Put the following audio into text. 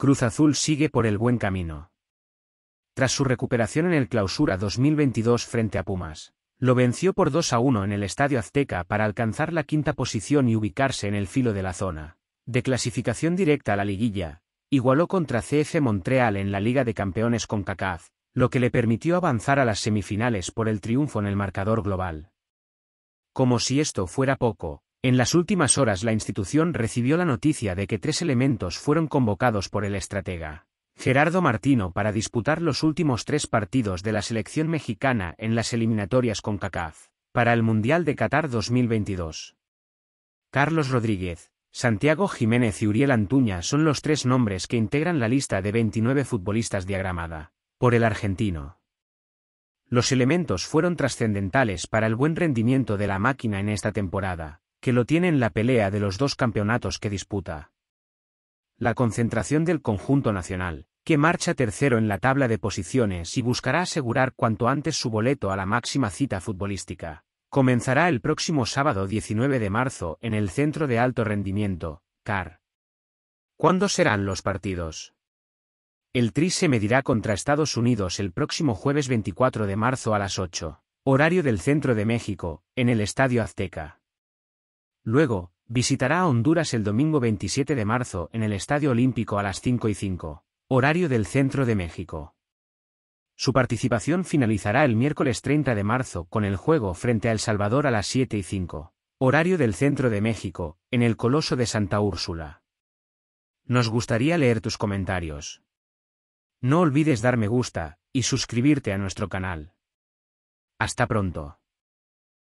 Cruz Azul sigue por el buen camino. Tras su recuperación en el Clausura 2022 frente a Pumas, lo venció por 2 a 1 en el Estadio Azteca para alcanzar la quinta posición y ubicarse en el filo de la zona. De clasificación directa a la liguilla, igualó contra CF Montreal en la Liga de Campeones con Cacaz, lo que le permitió avanzar a las semifinales por el triunfo en el marcador global. Como si esto fuera poco, en las últimas horas la institución recibió la noticia de que tres elementos fueron convocados por el estratega. Gerardo Martino para disputar los últimos tres partidos de la selección mexicana en las eliminatorias con CACAF, para el Mundial de Qatar 2022. Carlos Rodríguez, Santiago Jiménez y Uriel Antuña son los tres nombres que integran la lista de 29 futbolistas diagramada, por el argentino. Los elementos fueron trascendentales para el buen rendimiento de la máquina en esta temporada que lo tiene en la pelea de los dos campeonatos que disputa. La concentración del conjunto nacional, que marcha tercero en la tabla de posiciones y buscará asegurar cuanto antes su boleto a la máxima cita futbolística, comenzará el próximo sábado 19 de marzo en el Centro de Alto Rendimiento, CAR. ¿Cuándo serán los partidos? El Tri se medirá contra Estados Unidos el próximo jueves 24 de marzo a las 8, horario del centro de México, en el Estadio Azteca. Luego, visitará a Honduras el domingo 27 de marzo en el Estadio Olímpico a las 5 y 5, horario del centro de México. Su participación finalizará el miércoles 30 de marzo con el juego frente a El Salvador a las 7 y 5, horario del centro de México, en el Coloso de Santa Úrsula. Nos gustaría leer tus comentarios. No olvides dar me gusta y suscribirte a nuestro canal. Hasta pronto.